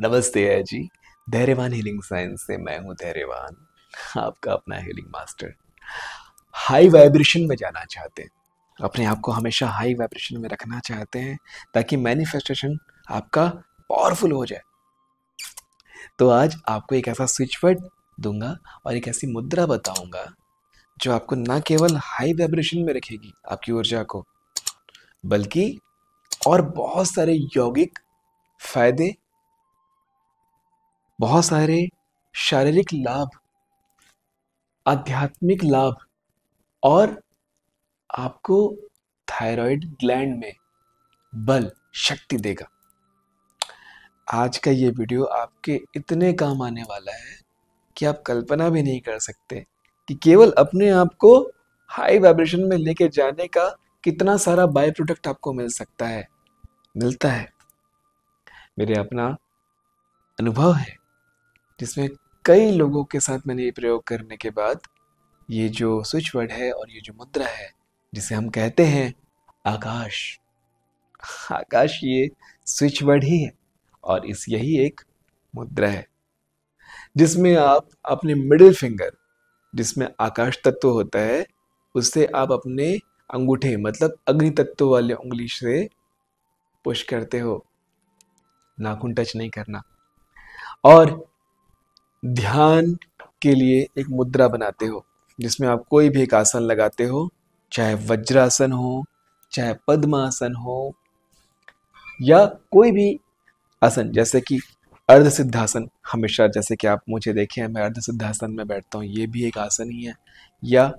नमस्ते है जी धैर्यवान हीलिंग साइंस से मैं हूं धैर्यवान आपका अपना हीलिंग मास्टर हाई वाइब्रेशन में जाना चाहते हैं अपने आप को हमेशा हाई वाइब्रेशन में रखना चाहते हैं ताकि मैनिफेस्टेशन आपका पावरफुल हो जाए तो आज आपको एक ऐसा स्विच वर्ड दूंगा और एक ऐसी मुद्रा बताऊंगा जो आपको ना केवल हाई वाइब्रेशन में रखेगी आपकी ऊर्जा को बल्कि और बहुत सारे यौगिक फायदे बहुत सारे शारीरिक लाभ आध्यात्मिक लाभ और आपको थायराइड ग्लैंड में बल शक्ति देगा आज का ये वीडियो आपके इतने काम आने वाला है कि आप कल्पना भी नहीं कर सकते कि केवल अपने आप को हाई वाइब्रेशन में लेके जाने का कितना सारा बाय प्रोडक्ट आपको मिल सकता है मिलता है मेरे अपना अनुभव है जिसमें कई लोगों के साथ मैंने ये प्रयोग करने के बाद ये जो स्विच वर्ड है और ये जो मुद्रा है जिसे हम कहते हैं आकाश आकाश ये स्विच वर्ड ही है और इस यही एक मुद्रा है जिसमें आप अपने मिडिल फिंगर जिसमें आकाश तत्व होता है उससे आप अपने अंगूठे मतलब अग्नि तत्व वाले उंगली से पुश करते हो नाखून टच नहीं करना और ध्यान के लिए एक मुद्रा बनाते हो जिसमें आप कोई भी एक आसन लगाते हो चाहे वज्रासन हो चाहे पद्मासन हो या कोई भी आसन जैसे कि अर्ध सिद्धासन हमेशा जैसे कि आप मुझे देखें मैं अर्ध सिद्धासन में बैठता हूँ ये भी एक आसन ही है या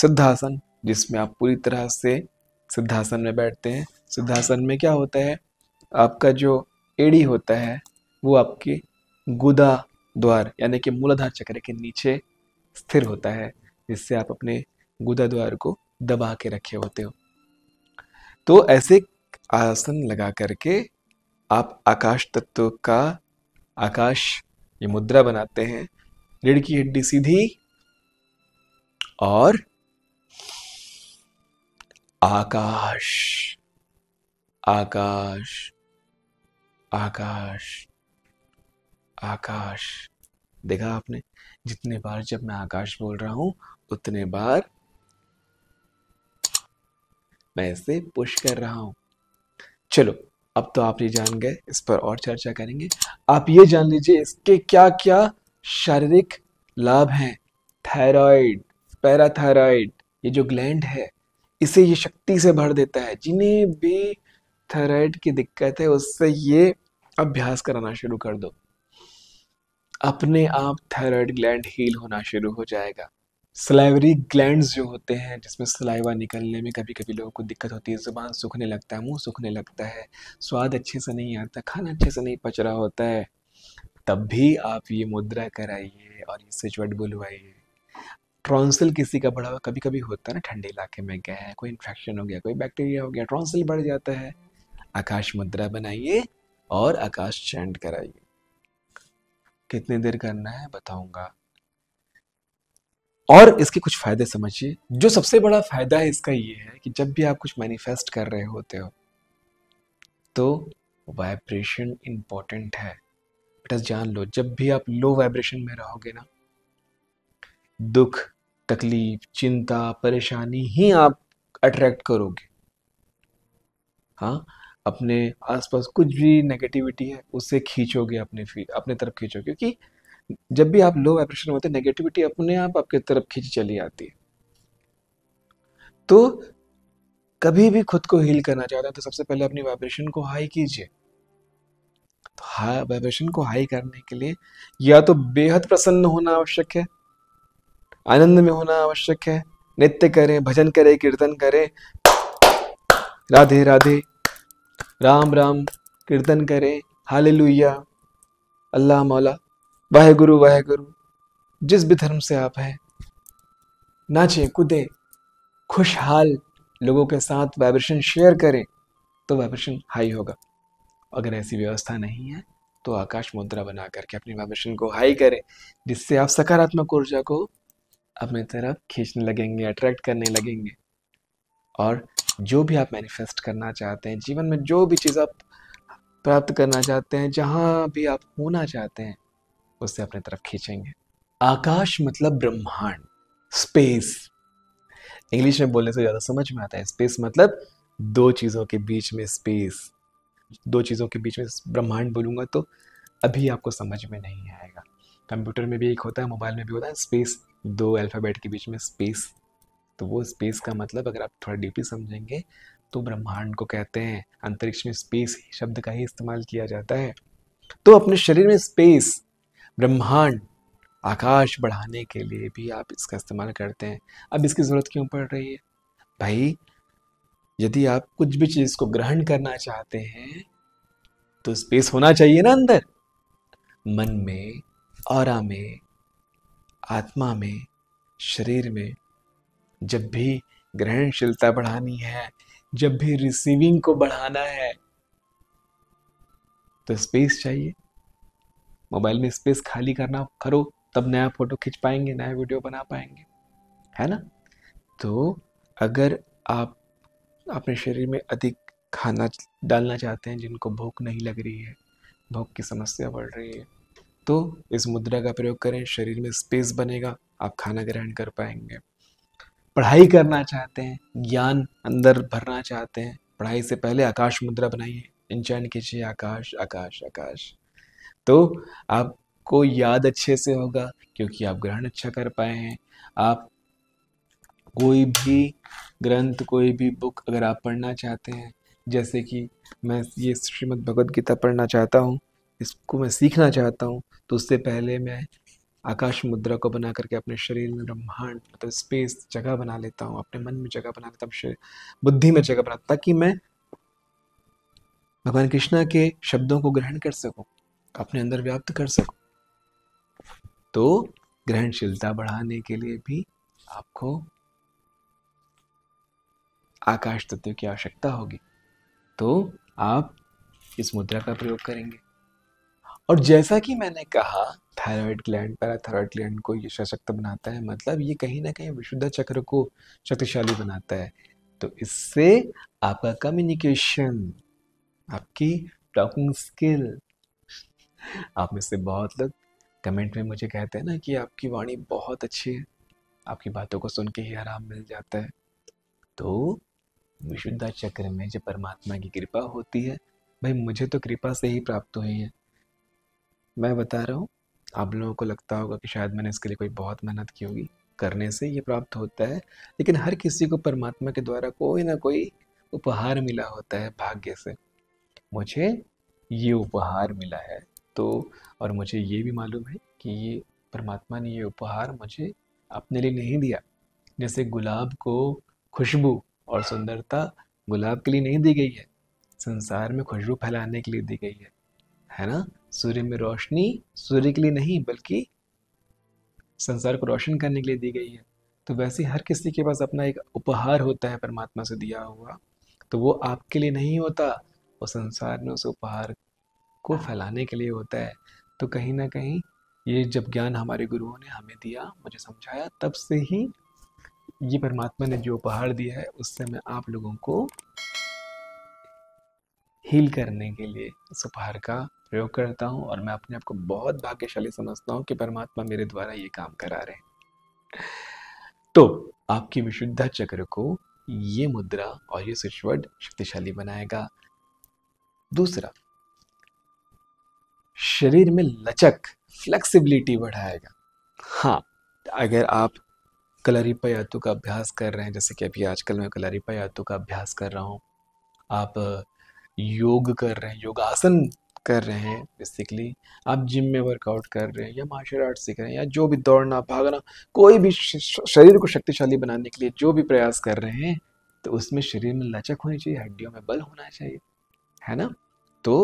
सिद्धासन जिसमें आप पूरी तरह से सिद्धासन में बैठते हैं सिद्धासन में क्या होता है आपका जो एड़ी होता है वो आपके गुदा द्वार यानी कि मूलाधार चक्र के नीचे स्थिर होता है जिससे आप अपने गुदा द्वार को दबा के रखे होते हो तो ऐसे आसन लगा करके आप आकाश तत्व का आकाश ये मुद्रा बनाते हैं रीढ़ की हड्डी सीधी और आकाश आकाश आकाश आकाश देखा आपने जितने बार जब मैं आकाश बोल रहा हूं उतने बार मैं इसे पुश कर रहा हूं चलो अब तो आप ये जान गए इस पर और चर्चा करेंगे आप ये जान लीजिए इसके क्या क्या शारीरिक लाभ हैं थायराइड पैराथायराइड ये जो ग्लैंड है इसे ये शक्ति से भर देता है जिन्हें भी थायराइड की दिक्कत है उससे ये अभ्यास कराना शुरू कर दो अपने आप थायराइड ग्लैंड हील होना शुरू हो जाएगा सलाइवरी ग्लैंड्स जो होते हैं जिसमें सलाइवा निकलने में कभी कभी लोगों को दिक्कत होती है ज़ुबान सूखने लगता है मुंह सूखने लगता है स्वाद अच्छे से नहीं आता खाना अच्छे से नहीं पच रहा होता है तब भी आप ये मुद्रा कराइए और ये सिचवट बुलवाइए ट्रॉन्सिल किसी का बढ़ा हुआ कभी कभी होता है ना ठंडे इलाके में गया है कोई इन्फेक्शन हो गया कोई बैक्टीरिया हो गया ट्रॉन्सिल बढ़ जाता है आकाश मुद्रा बनाइए और आकाश चैंड कराइए कितनी देर करना है बताऊंगा और इसके कुछ फायदे समझिए जो सबसे बड़ा फायदा है इसका ये है कि जब भी आप कुछ मैनिफेस्ट कर रहे होते हो तो वाइब्रेशन इंपॉर्टेंट है बेटा जान लो जब भी आप लो वाइब्रेशन में रहोगे ना दुख तकलीफ चिंता परेशानी ही आप अट्रैक्ट करोगे हाँ अपने आसपास कुछ भी नेगेटिविटी है उससे खींचोगे अपने फील अपने तरफ खींचोगे क्योंकि जब भी आप लो वाइब्रेशन होते हैं नेगेटिविटी अपने आप आपके तरफ खींची चली आती है तो कभी भी खुद को हील करना चाहते हैं तो सबसे पहले अपनी वाइब्रेशन को हाई कीजिए तो हाई वाइब्रेशन को हाई करने के लिए या तो बेहद प्रसन्न होना आवश्यक है आनंद में होना आवश्यक है नृत्य करें भजन करें कीर्तन करें राधे राधे राम राम कीर्तन करें हाल लुया अल्लाह मौला वाहे गुरु वाहे गुरु जिस भी धर्म से आप हैं नाचें कूदें खुशहाल लोगों के साथ वाइब्रेशन शेयर करें तो वाइब्रेशन हाई होगा अगर ऐसी व्यवस्था नहीं है तो आकाश मुद्रा बना करके अपनी वाइब्रेशन को हाई करें जिससे आप सकारात्मक ऊर्जा को अपनी तरफ खींचने लगेंगे अट्रैक्ट करने लगेंगे और जो भी आप मैनिफेस्ट करना चाहते हैं जीवन में जो भी चीज़ आप प्राप्त करना चाहते हैं जहाँ भी आप होना चाहते हैं उससे अपने तरफ खींचेंगे आकाश मतलब ब्रह्मांड स्पेस इंग्लिश में बोलने से ज़्यादा समझ में आता है स्पेस मतलब दो चीज़ों के बीच में स्पेस दो चीज़ों के बीच में ब्रह्मांड बोलूँगा तो अभी आपको समझ में नहीं आएगा कंप्यूटर में भी एक होता है मोबाइल में भी होता है स्पेस दो अल्फ़ाबेट के बीच में स्पेस तो वो स्पेस का मतलब अगर आप थोड़ा डीपली समझेंगे तो ब्रह्मांड को कहते हैं अंतरिक्ष में स्पेस शब्द का ही इस्तेमाल किया जाता है तो अपने शरीर में स्पेस ब्रह्मांड आकाश बढ़ाने के लिए भी आप इसका इस्तेमाल करते हैं अब इसकी ज़रूरत क्यों पड़ रही है भाई यदि आप कुछ भी चीज़ को ग्रहण करना चाहते हैं तो स्पेस होना चाहिए ना अंदर मन में और में आत्मा में शरीर में जब भी ग्रहणशीलता बढ़ानी है जब भी रिसीविंग को बढ़ाना है तो स्पेस चाहिए मोबाइल में स्पेस खाली करना करो तब नया फोटो खींच पाएंगे नया वीडियो बना पाएंगे है ना तो अगर आप अपने शरीर में अधिक खाना डालना चाहते हैं जिनको भूख नहीं लग रही है भूख की समस्या बढ़ रही है तो इस मुद्रा का प्रयोग करें शरीर में स्पेस बनेगा आप खाना ग्रहण कर पाएंगे पढ़ाई करना चाहते हैं ज्ञान अंदर भरना चाहते हैं पढ़ाई से पहले आकाश मुद्रा बनाइए इंचन कीजिए आकाश आकाश आकाश तो आपको याद अच्छे से होगा क्योंकि आप ग्रहण अच्छा कर पाए हैं आप कोई भी ग्रंथ कोई भी बुक अगर आप पढ़ना चाहते हैं जैसे कि मैं ये श्रीमद् भगवद गीता पढ़ना चाहता हूँ इसको मैं सीखना चाहता हूँ तो उससे पहले मैं आकाश मुद्रा को बना करके अपने शरीर में ब्रह्मांड मतलब स्पेस जगह बना लेता हूँ अपने मन में जगह बना लेता हूँ बुद्धि में जगह बना ताकि मैं भगवान कृष्णा के शब्दों को ग्रहण कर सकूँ अपने अंदर व्याप्त कर सकूँ तो ग्रहणशीलता बढ़ाने के लिए भी आपको आकाश तत्व की आवश्यकता होगी तो आप इस मुद्रा का प्रयोग करेंगे और जैसा कि मैंने कहा थायराइड ग्लैंड पैराथायरॉयड ग्लैंड को ये सशक्त बनाता है मतलब ये कहीं ना कहीं विशुद्धा चक्र को शक्तिशाली बनाता है तो इससे आपका कम्युनिकेशन आपकी टॉकिंग स्किल आप में से बहुत लोग कमेंट में मुझे कहते हैं ना कि आपकी वाणी बहुत अच्छी है आपकी बातों को सुन के ही आराम मिल जाता है तो विशुद्धा चक्र में जब परमात्मा की कृपा होती है भाई मुझे तो कृपा से ही प्राप्त हुई है मैं बता रहा हूँ आप लोगों को लगता होगा कि शायद मैंने इसके लिए कोई बहुत मेहनत की होगी करने से ये प्राप्त होता है लेकिन हर किसी को परमात्मा के द्वारा कोई ना कोई उपहार मिला होता है भाग्य से मुझे ये उपहार मिला है तो और मुझे ये भी मालूम है कि ये परमात्मा ने ये उपहार मुझे अपने लिए नहीं दिया जैसे गुलाब को खुशबू और सुंदरता गुलाब के लिए नहीं दी गई है संसार में खुशबू फैलाने के लिए दी गई है है ना सूर्य में रोशनी सूर्य के लिए नहीं बल्कि संसार को रोशन करने के लिए दी गई है तो वैसे हर किसी के पास अपना एक उपहार होता है परमात्मा से दिया हुआ तो वो आपके लिए नहीं होता वो संसार में उस उपहार को फैलाने के लिए होता है तो कहीं ना कहीं ये जब ज्ञान हमारे गुरुओं ने हमें दिया मुझे समझाया तब से ही ये परमात्मा ने जो उपहार दिया है उससे मैं आप लोगों को हील करने के लिए इस उपहार का प्रयोग करता हूँ और मैं अपने आप को बहुत भाग्यशाली समझता हूँ कि परमात्मा मेरे द्वारा ये काम करा रहे हैं तो आपकी विशुद्धा चक्र को ये मुद्रा और ये सुष्वड शक्तिशाली बनाएगा दूसरा शरीर में लचक फ्लेक्सिबिलिटी बढ़ाएगा हाँ अगर आप कलरी यातु का अभ्यास कर रहे हैं जैसे कि अभी आजकल मैं कलरी यातु का अभ्यास कर रहा हूँ आप योग कर रहे हैं योगासन कर रहे हैं बेसिकली आप जिम में वर्कआउट कर रहे हैं या मार्शल आर्ट सीख रहे हैं या जो भी दौड़ना भागना कोई भी शरीर को शक्तिशाली बनाने के लिए जो भी प्रयास कर रहे हैं तो उसमें शरीर में लचक होनी चाहिए हड्डियों में बल होना चाहिए है ना तो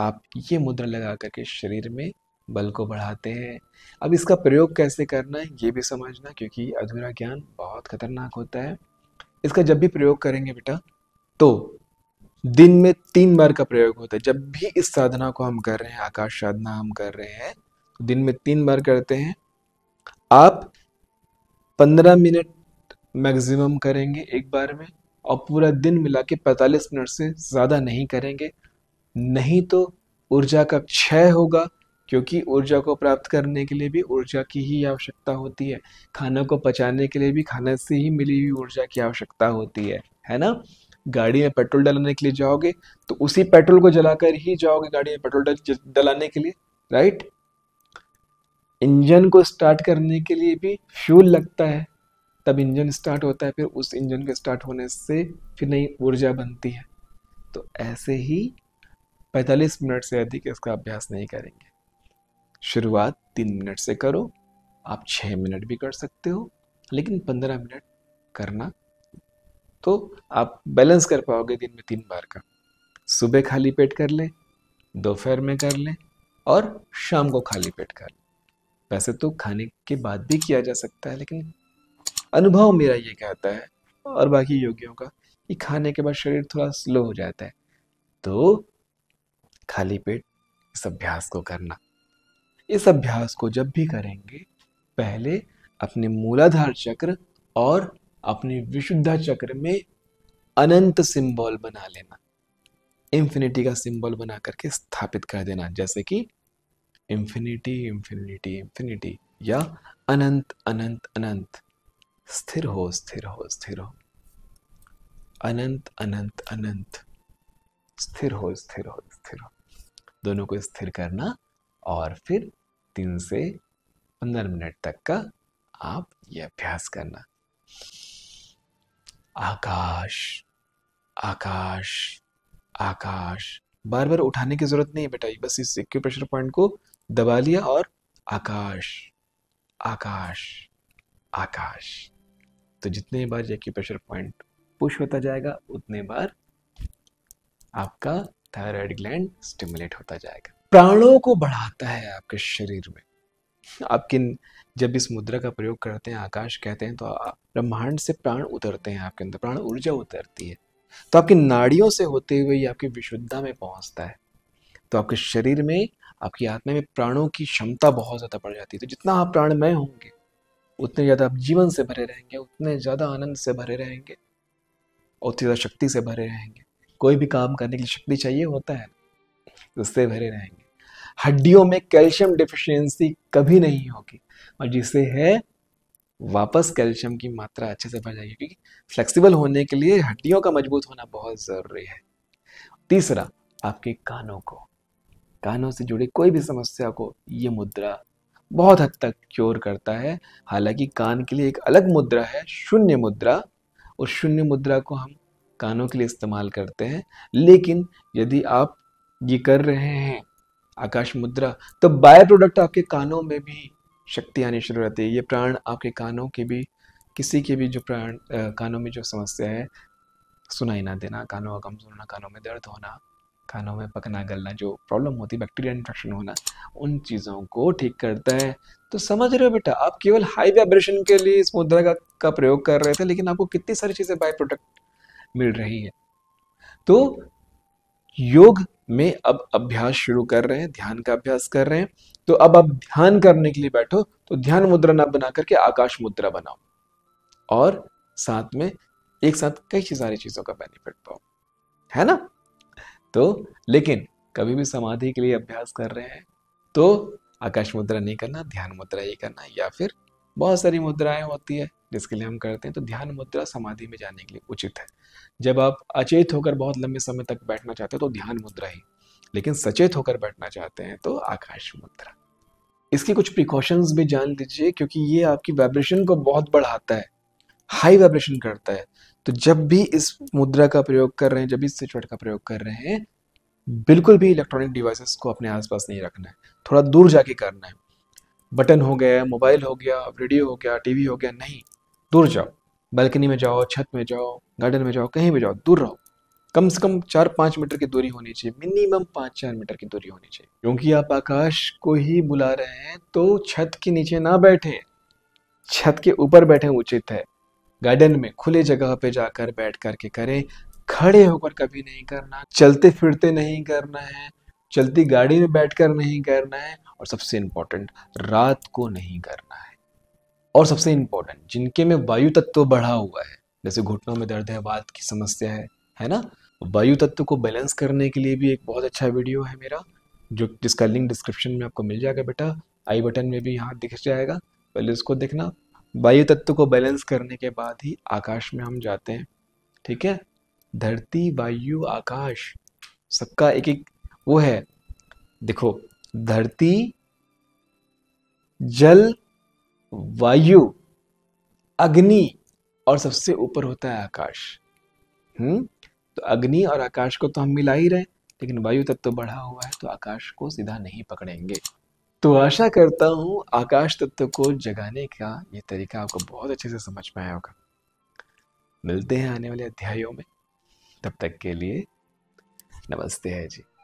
आप ये मुद्रा लगा करके शरीर में बल को बढ़ाते हैं अब इसका प्रयोग कैसे करना है ये भी समझना क्योंकि अधूरा ज्ञान बहुत खतरनाक होता है इसका जब भी प्रयोग करेंगे बेटा तो दिन में तीन बार का प्रयोग होता है जब भी इस साधना को हम कर रहे हैं आकाश साधना हम कर रहे हैं तो दिन में तीन बार करते हैं आप पंद्रह मिनट मैक्सिमम करेंगे एक बार में और पूरा दिन मिला के पैंतालीस मिनट से ज़्यादा नहीं करेंगे नहीं तो ऊर्जा का क्षय होगा क्योंकि ऊर्जा को प्राप्त करने के लिए भी ऊर्जा की ही आवश्यकता होती है खाना को पचाने के लिए भी खाने से ही मिली हुई ऊर्जा की आवश्यकता होती है है ना गाड़ी में पेट्रोल डलाने के लिए जाओगे तो उसी पेट्रोल को जलाकर ही जाओगे गाड़ी में पेट्रोल डलाने के लिए राइट इंजन को स्टार्ट करने के लिए भी फ्यूल लगता है तब इंजन स्टार्ट होता है फिर उस इंजन के स्टार्ट होने से फिर नई ऊर्जा बनती है तो ऐसे ही 45 मिनट से अधिक इसका अभ्यास नहीं करेंगे शुरुआत तीन मिनट से करो आप छः मिनट भी कर सकते हो लेकिन पंद्रह मिनट करना तो आप बैलेंस कर पाओगे दिन में तीन बार का सुबह खाली पेट कर लें दोपहर में कर लें और शाम को खाली पेट कर लें वैसे तो खाने के बाद भी किया जा सकता है लेकिन अनुभव मेरा ये कहता है और बाकी योगियों का कि खाने के बाद शरीर थोड़ा स्लो हो जाता है तो खाली पेट इस अभ्यास को करना इस अभ्यास को जब भी करेंगे पहले अपने मूलाधार चक्र और अपने विशुद्धा चक्र में अनंत सिंबल बना लेना इंफिनिटी का सिंबल बना करके स्थापित कर देना जैसे कि इंफिनिटी इंफिनिटी इंफिनिटी या अनंत अनंत अनंत स्थिर हो स्थिर हो स्थिर हो अनंत अनंत अनंत स्थिर हो स्थिर हो स्थिर हो दोनों को स्थिर करना और फिर तीन से पंद्रह मिनट तक का आप ये अभ्यास करना आकाश आकाश आकाश बार बार उठाने की जरूरत नहीं बेटा बेटा बस इस प्रेशर पॉइंट को दबा लिया और आकाश आकाश आकाश तो जितने बार प्रेशर पॉइंट पुश होता जाएगा उतने बार आपका थायराइड ग्लैंड स्टिमुलेट होता जाएगा प्राणों को बढ़ाता है आपके शरीर में आप किन जब इस मुद्रा का प्रयोग करते हैं आकाश कहते हैं तो ब्रह्मांड से प्राण उतरते हैं आपके अंदर प्राण ऊर्जा उतरती है तो आपकी नाड़ियों से होते हुए ये आपकी विशुद्धता में पहुंचता है तो आपके शरीर में आपकी आत्मा में प्राणों की क्षमता बहुत ज़्यादा बढ़ जाती है तो जितना आप प्राणमय होंगे उतने ज़्यादा आप जीवन से भरे रहेंगे उतने ज़्यादा आनंद से भरे रहेंगे और उतनी ज़्यादा शक्ति से भरे रहेंगे कोई भी काम करने की शक्ति चाहिए होता है उससे भरे रहेंगे हड्डियों में कैल्शियम डिफिशियंसी कभी नहीं होगी और जिसे है वापस कैल्शियम की मात्रा अच्छे से बढ़ जाएगी क्योंकि फ्लेक्सिबल होने के लिए हड्डियों का मजबूत होना बहुत ज़रूरी है तीसरा आपके कानों को कानों से जुड़ी कोई भी समस्या को ये मुद्रा बहुत हद तक क्योर करता है हालांकि कान के लिए एक अलग मुद्रा है शून्य मुद्रा और शून्य मुद्रा को हम कानों के लिए इस्तेमाल करते हैं लेकिन यदि आप ये कर रहे हैं आकाश मुद्रा तो बाय प्रोडक्ट आपके कानों में भी शक्ति आनी शुरू रहती है ये प्राण आपके कानों के भी किसी के भी जो प्राण कानों में जो समस्या है सुनाई ना देना कानों का कमजोर होना कानों में दर्द होना कानों में पकना गलना जो प्रॉब्लम होती है बैक्टीरिया इन्फेक्शन होना उन चीज़ों को ठीक करता है तो समझ रहे हो बेटा आप केवल हाई वाइब्रेशन के लिए इस मुद्रा का, का प्रयोग कर रहे थे लेकिन आपको कितनी सारी चीज़ें बाय प्रोडक्ट मिल रही है तो योग में अब अभ्यास शुरू कर रहे हैं ध्यान का अभ्यास कर रहे हैं तो अब आप ध्यान करने के लिए बैठो तो ध्यान मुद्रा ना बना करके आकाश मुद्रा बनाओ और साथ में एक साथ कई सारी चीजों का बेनिफिट पाओ है ना तो लेकिन कभी भी समाधि के लिए अभ्यास कर रहे हैं तो आकाश मुद्रा नहीं करना ध्यान मुद्रा ही करना या फिर बहुत सारी मुद्राएं होती है जिसके लिए हम करते हैं तो ध्यान मुद्रा समाधि में जाने के लिए उचित है जब आप अचेत होकर बहुत लंबे समय तक बैठना चाहते हैं तो ध्यान मुद्रा ही लेकिन सचेत होकर बैठना चाहते हैं तो आकाश मुद्रा इसके कुछ प्रिकॉशंस भी जान लीजिए क्योंकि ये आपकी वाइब्रेशन को बहुत बढ़ाता है हाई वाइब्रेशन करता है तो जब भी इस मुद्रा का प्रयोग कर रहे हैं जब भी इस सिचुएट का प्रयोग कर रहे हैं बिल्कुल भी इलेक्ट्रॉनिक डिवाइसेस को अपने आसपास नहीं रखना है थोड़ा दूर जाके करना है बटन हो गया मोबाइल हो गया रेडियो हो गया टीवी हो गया नहीं दूर जाओ बालकनी में जाओ छत में जाओ गार्डन में जाओ कहीं भी जाओ दूर रहो कम से कम चार पाँच मीटर की दूरी होनी चाहिए मिनिमम पाँच चार मीटर की दूरी होनी चाहिए क्योंकि आप आकाश को ही बुला रहे हैं तो छत के नीचे ना बैठे छत के ऊपर बैठे उचित है गार्डन में खुले जगह पे जाकर बैठ करके करें खड़े होकर कभी नहीं करना चलते फिरते नहीं करना है चलती गाड़ी में बैठकर नहीं करना है और सबसे इम्पोर्टेंट रात को नहीं करना है और सबसे इम्पोर्टेंट जिनके में वायु तत्व बढ़ा हुआ है जैसे घुटनों में दर्द है बात की समस्या है है ना वायु तत्व को बैलेंस करने के लिए भी एक बहुत अच्छा वीडियो है मेरा जो जिसका लिंक डिस्क्रिप्शन में आपको मिल जाएगा बेटा आई बटन में भी यहाँ दिख जाएगा पहले उसको देखना वायु तत्व को बैलेंस करने के बाद ही आकाश में हम जाते हैं ठीक है धरती वायु आकाश सबका एक एक वो है देखो धरती जल वायु अग्नि और सबसे ऊपर होता है आकाश हम्म तो अग्नि और आकाश को तो हम मिला ही रहे लेकिन वायु तत्व तो बढ़ा हुआ है तो आकाश को सीधा नहीं पकड़ेंगे तो आशा करता हूं आकाश तत्व को जगाने का ये तरीका आपको बहुत अच्छे से समझ में आया होगा मिलते हैं आने वाले अध्यायों में तब तक के लिए नमस्ते है जी